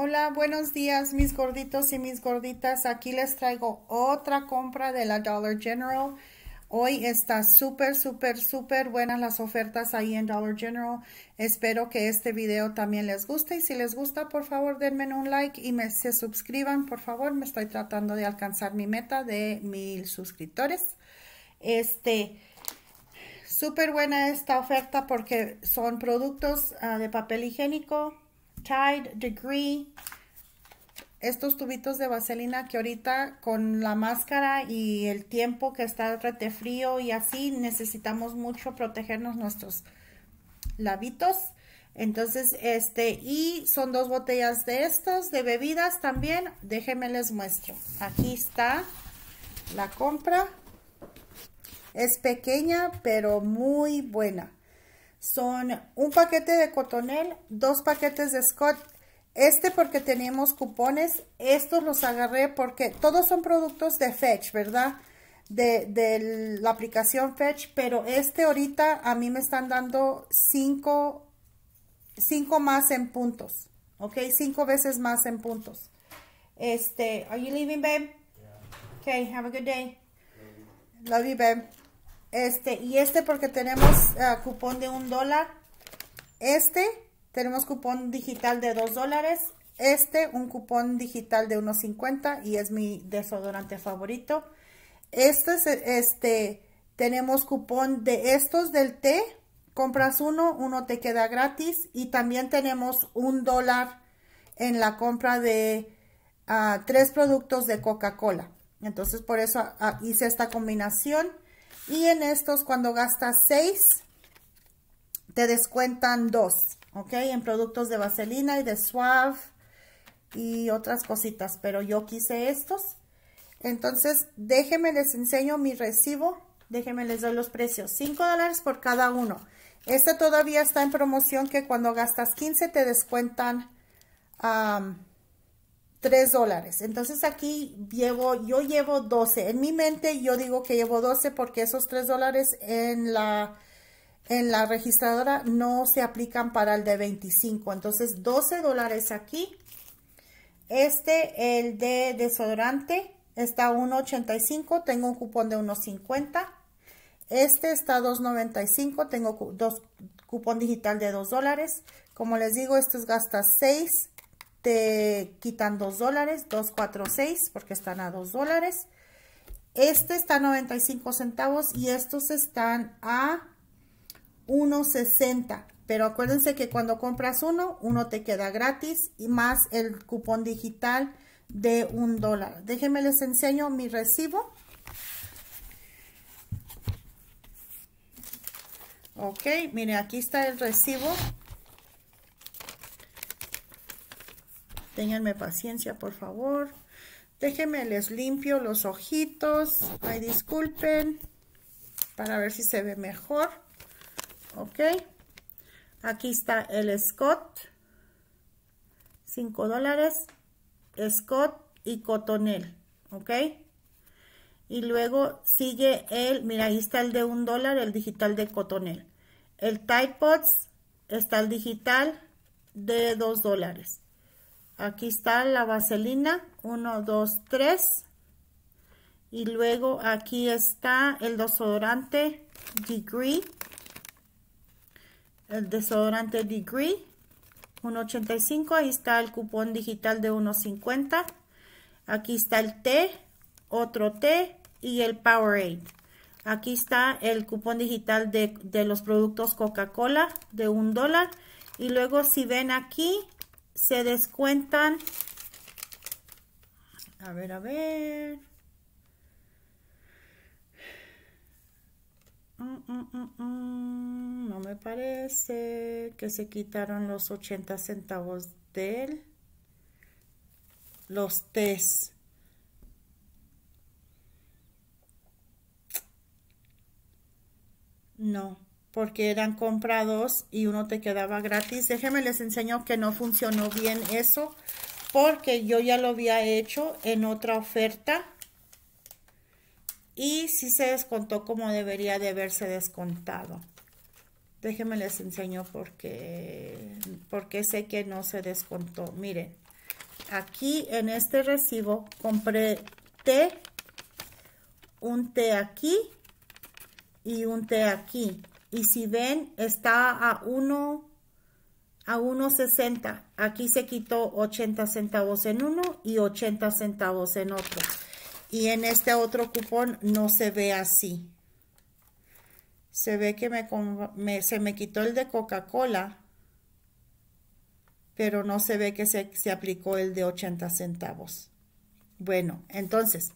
Hola, buenos días mis gorditos y mis gorditas. Aquí les traigo otra compra de la Dollar General. Hoy está súper, súper, súper buenas las ofertas ahí en Dollar General. Espero que este video también les guste y si les gusta, por favor, denme un like y me, se suscriban, por favor. Me estoy tratando de alcanzar mi meta de mil suscriptores. Este, súper buena esta oferta porque son productos ah, de papel higiénico, Tide, Degree, estos tubitos de vaselina que ahorita con la máscara y el tiempo que está rete frío y así necesitamos mucho protegernos nuestros labitos. Entonces, este, y son dos botellas de estos, de bebidas también. Déjenme les muestro. Aquí está la compra. Es pequeña, pero muy buena son un paquete de cotonel, dos paquetes de Scott. Este porque tenemos cupones, estos los agarré porque todos son productos de Fetch, ¿verdad? De, la aplicación Fetch, pero este ahorita a mí me están dando cinco más en puntos, ¿ok? Cinco veces más en puntos. Este, are you leaving, babe? Okay, have a good day. Love you, babe. Este, y este porque tenemos eh, cupón de un dólar. Este, tenemos cupón digital de dos dólares. Este, un cupón digital de 1.50 y es mi desodorante favorito. Este, este, tenemos cupón de estos del té. Compras uno, uno te queda gratis. Y también tenemos un dólar en la compra de ah, tres productos de Coca-Cola. Entonces, por eso ah, hice esta combinación. Y en estos, cuando gastas 6, te descuentan 2, ¿ok? En productos de vaselina y de Suave y otras cositas, pero yo quise estos. Entonces, déjenme les enseño mi recibo, déjenme les doy los precios. 5 dólares por cada uno. Este todavía está en promoción que cuando gastas 15 te descuentan 3 dólares. Entonces aquí llevo, yo llevo 12. En mi mente yo digo que llevo 12 porque esos 3 dólares en la, en la registradora no se aplican para el de 25. Entonces 12 dólares aquí. Este, el de desodorante, está 1.85, tengo un cupón de 1.50. Este está 2.95, tengo dos, cupón digital de 2 dólares. Como les digo, es gasta 6 te quitan 2 dólares, 246 porque están a 2 dólares. Este está a 95 centavos y estos están a 1.60. Pero acuérdense que cuando compras uno, uno te queda gratis y más el cupón digital de un dólar. Déjenme les enseño mi recibo. Ok, miren, aquí está el recibo Ténganme paciencia, por favor. Déjenme, les limpio los ojitos. Ay, disculpen. Para ver si se ve mejor. Ok. Aquí está el Scott. 5 dólares. Scott y cotonel. Ok. Y luego sigue el, mira, ahí está el de un dólar, el digital de cotonel. El Tide Pods está el digital de 2 dólares aquí está la vaselina, 1, 2, 3. Y luego aquí está el desodorante Degree. El desodorante Degree, 1.85. Ahí está el cupón digital de 1.50. Aquí está el té, otro té y el Powerade. Aquí está el cupón digital de, de los productos Coca-Cola de un dólar. Y luego si ven aquí, se descuentan, a ver, a ver, mm, mm, mm, no me parece que se quitaron los 80 centavos de Los test. No porque eran comprados y uno te quedaba gratis. Déjenme les enseño que no funcionó bien eso porque yo ya lo había hecho en otra oferta y sí se descontó como debería de haberse descontado. Déjenme les enseño porque, porque sé que no se descontó. Miren, aquí en este recibo compré té, un té aquí y un té aquí y si ven, está a a 1.60. Aquí se quitó 80 centavos en uno y 80 centavos en otro. Y en este otro cupón no se ve así. Se ve que me, se me quitó el de Coca-Cola, pero no se ve que se, se aplicó el de 80 centavos. Bueno, entonces,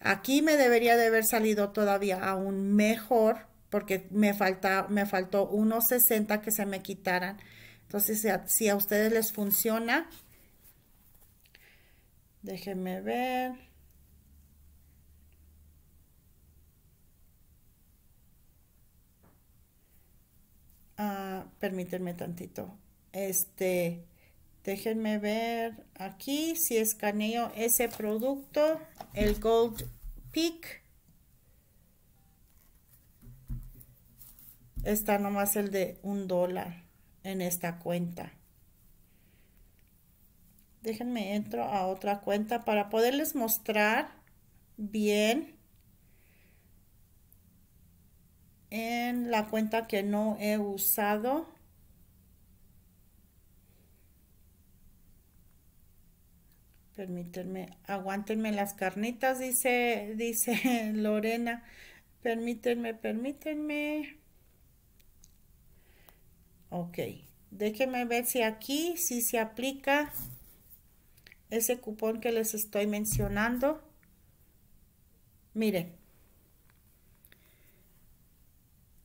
aquí me debería de haber salido todavía aún mejor porque me, falta, me faltó unos 60 que se me quitaran. Entonces, si a, ustedes les funciona, déjenme ver. Ah, permítanme tantito. Este, déjenme ver aquí si escaneo ese producto, el Gold Peak. está nomás el de un dólar en esta cuenta. Déjenme entro a otra cuenta para poderles mostrar bien en la cuenta que no he usado. Permítanme, aguántenme las carnitas, dice, dice Lorena. Permítanme, permítanme. Ok, déjenme ver si aquí si se aplica ese cupón que les estoy mencionando. Miren,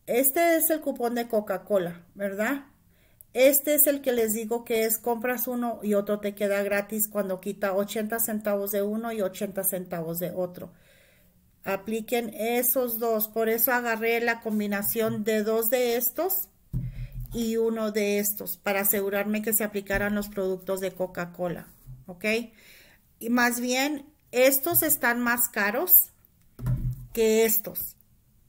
este es el cupón de Coca-Cola, ¿verdad? Este es el que les digo que es compras uno y otro te queda gratis cuando quita 80 centavos de uno y 80 centavos de otro. Apliquen esos dos. Por eso agarré la combinación de dos de estos y uno de estos para asegurarme que se aplicaran los productos de Coca-Cola, ¿ok? Y más bien, estos están más caros que estos.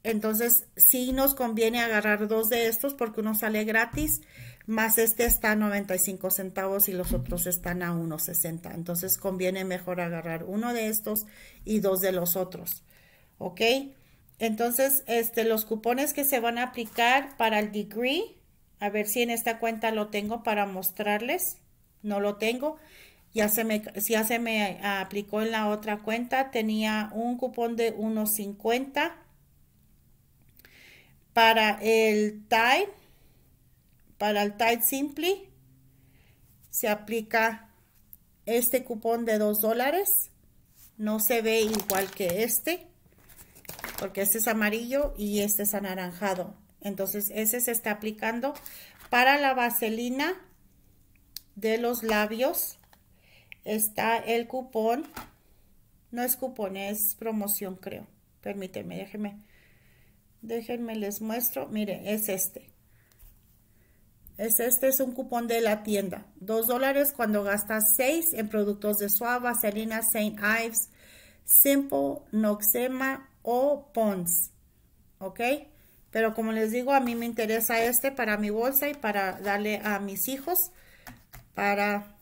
Entonces, sí nos conviene agarrar dos de estos porque uno sale gratis, más este está a 95 centavos y los otros están a 1.60. Entonces, conviene mejor agarrar uno de estos y dos de los otros, ¿ok? Entonces, este, los cupones que se van a aplicar para el degree a ver si en esta cuenta lo tengo para mostrarles. No lo tengo. Ya se me, me ah, aplicó en la otra cuenta. Tenía un cupón de 1.50 para el Tide. Para el Tide Simply se aplica este cupón de 2 dólares. No se ve igual que este porque este es amarillo y este es anaranjado. Entonces ese se está aplicando para la vaselina de los labios. Está el cupón. No es cupón, es promoción creo. Permíteme, déjenme. Déjenme, les muestro. mire es este. Es este es un cupón de la tienda. Dos dólares cuando gastas seis en productos de Suave, Vaselina, St. Ives, Simple, Noxema o Pons. ¿Ok? Pero como les digo, a mí me interesa este para mi bolsa y para darle a mis hijos. Para,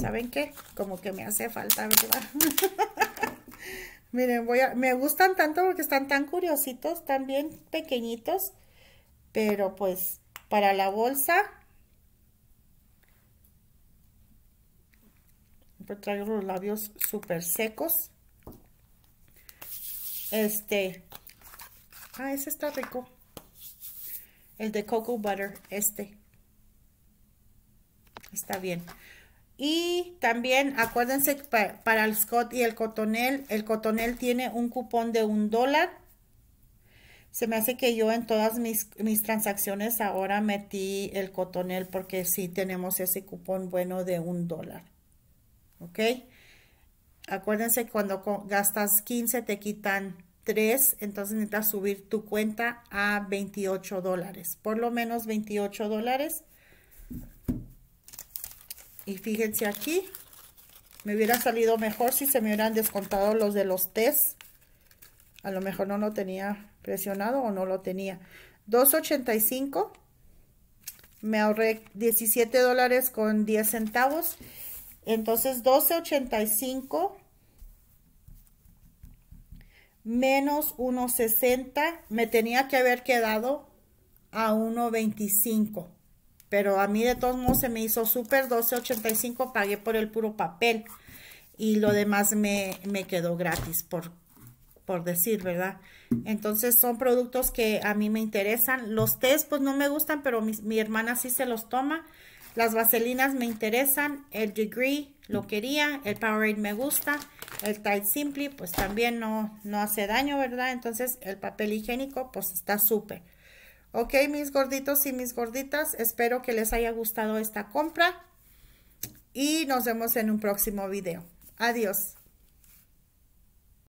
¿saben qué? Como que me hace falta, ¿verdad? Miren, voy me gustan tanto porque están tan curiositos, tan bien pequeñitos. Pero pues para la bolsa. Pues traigo los labios súper secos. Este, Ah, ese está rico. El de cocoa butter, este. Está bien. Y también acuérdense para, el Scott y el Cotonel, el Cotonel tiene un cupón de un dólar. Se me hace que yo en todas mis, mis transacciones ahora metí el Cotonel porque sí tenemos ese cupón bueno de un dólar. ¿Ok? Acuérdense cuando gastas 15 te quitan entonces necesitas subir tu cuenta a 28 dólares, por lo menos 28 dólares. Y fíjense aquí, me hubiera salido mejor si se me hubieran descontado los de los test. A lo mejor no lo tenía presionado o no lo tenía. 2.85, me ahorré 17 dólares con 10 centavos. Entonces 12.85 menos 1.60, me tenía que haber quedado a 1.25. Pero a mí de todos modos se me hizo súper 12.85, pagué por el puro papel. Y lo demás me, quedó gratis, por, por decir, ¿verdad? Entonces son productos que a mí me interesan. Los test pues no me gustan, pero mi, mi hermana sí se los toma. Las vaselinas me interesan. El degree lo quería. El Powerade me gusta. El Tide Simply pues también no, no hace daño, ¿verdad? Entonces el papel higiénico pues está súper. Ok, mis gorditos y mis gorditas, espero que les haya gustado esta compra y nos vemos en un próximo video. Adiós.